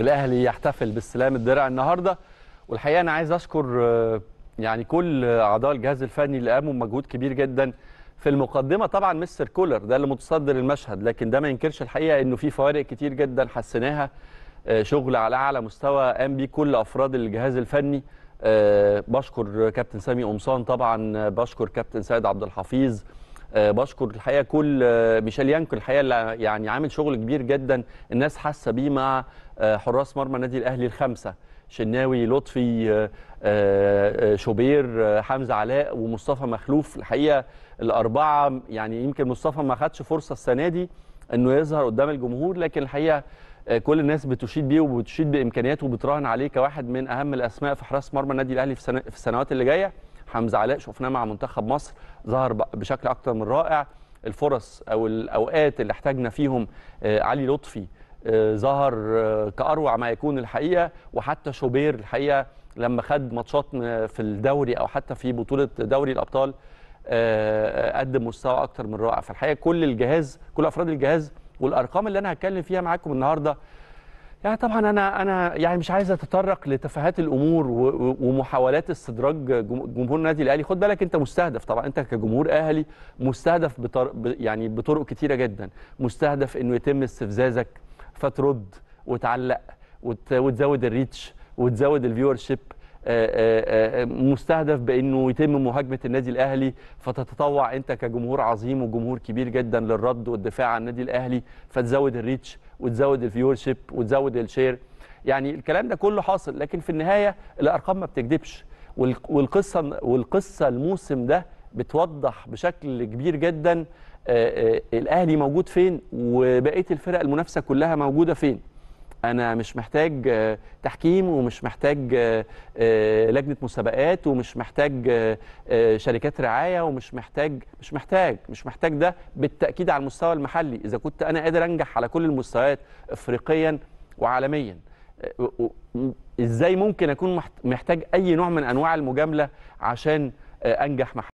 الاهلي يحتفل باستلام الدرع النهارده والحقيقه انا عايز اشكر آه، يعني كل اعضاء الجهاز الفني اللي قاموا بمجهود كبير جدا في المقدمه طبعا مستر كولر ده اللي متصدر المشهد لكن ده ما ينكرش الحقيقه انه في فوارق كتير جدا حسيناها آه، شغل على اعلى مستوى قام بيه كل افراد الجهاز الفني آه، بشكر كابتن سامي قمصان طبعا بشكر كابتن سيد عبد الحفيظ آه، بشكر الحقيقه كل آه، ميشيل يانكو الحقيقه اللي يعني عامل شغل كبير جدا الناس حاسه بيه مع آه، حراس مرمى النادي الاهلي الخمسه شناوي لطفي شوبير حمزه علاء ومصطفى مخلوف الحقيقه الاربعه يعني يمكن مصطفى ما خدش فرصه السنه دي انه يظهر قدام الجمهور لكن الحقيقه كل الناس بتشيد بيه وبتشيد بامكانياته وبتراهن عليه كواحد من اهم الاسماء في حراس مرمى النادي الاهلي في السنوات اللي جايه حمزه علاء شفناه مع منتخب مصر ظهر بشكل اكثر من رائع الفرص او الاوقات اللي احتاجنا فيهم آه، علي لطفي آه، ظهر آه، كاروع ما يكون الحقيقه وحتى شوبير الحقيقه لما خد ماتشات في الدوري او حتى في بطوله دوري الابطال قدم مستوى اكثر من رائع فالحقيقه كل الجهاز كل افراد الجهاز والارقام اللي انا هتكلم فيها معاكم النهارده يعني طبعا انا انا يعني مش عايز اتطرق لتفاهات الامور ومحاولات استدراج جمهور النادي الاهلي خد بالك انت مستهدف طبعا انت كجمهور اهلي مستهدف بطر... يعني بطرق كتيره جدا مستهدف انه يتم استفزازك فترد وتعلق وت... وتزود الريتش وتزود الفيور شيب آه، آه، آه، مستهدف بانه يتم مهاجمه النادي الاهلي فتتطوع انت كجمهور عظيم وجمهور كبير جدا للرد والدفاع عن النادي الاهلي فتزود الريتش وتزود الفيور شيب وتزود الشير يعني الكلام ده كله حاصل لكن في النهايه الارقام ما بتكذبش والقصه والقصه الموسم ده بتوضح بشكل كبير جدا الاهلي موجود فين وبقيه الفرق المنافسه كلها موجوده فين انا مش محتاج آه، تحكيم ومش محتاج آه، آه، لجنه مسابقات ومش محتاج شركات رعايه ومش محتاج مش محتاج مش محتاج ده بالتاكيد على المستوى المحلي اذا كنت انا قادر انجح على كل المستويات افريقيا وعالميا ازاي ممكن اكون محتاج اي نوع من انواع المجامله عشان انجح محلي